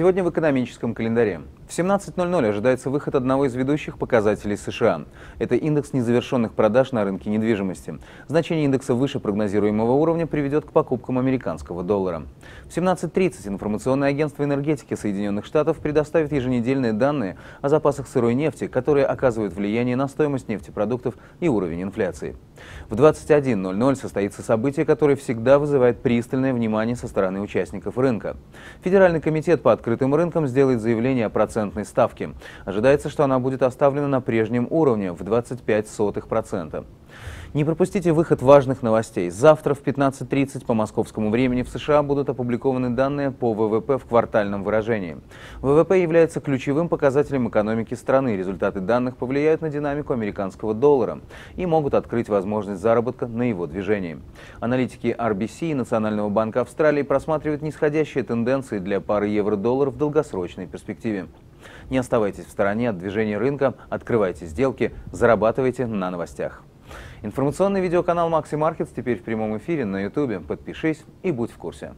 Сегодня в экономическом календаре. В 17.00 ожидается выход одного из ведущих показателей США. Это индекс незавершенных продаж на рынке недвижимости. Значение индекса выше прогнозируемого уровня приведет к покупкам американского доллара. В 17.30 информационное агентство энергетики Соединенных Штатов предоставит еженедельные данные о запасах сырой нефти, которые оказывают влияние на стоимость нефтепродуктов и уровень инфляции. В 21.00 состоится событие, которое всегда вызывает пристальное внимание со стороны участников рынка. Федеральный комитет по открытым рынкам сделает заявление о процентной ставке. Ожидается, что она будет оставлена на прежнем уровне в 25 0,25%. Не пропустите выход важных новостей. Завтра в 15.30 по московскому времени в США будут опубликованы данные по ВВП в квартальном выражении. ВВП является ключевым показателем экономики страны. Результаты данных повлияют на динамику американского доллара и могут открыть возможность заработка на его движении. Аналитики RBC и Национального банка Австралии просматривают нисходящие тенденции для пары евро-доллар в долгосрочной перспективе. Не оставайтесь в стороне от движения рынка, открывайте сделки, зарабатывайте на новостях. Информационный видеоканал Maxi Markets теперь в прямом эфире на YouTube. Подпишись и будь в курсе.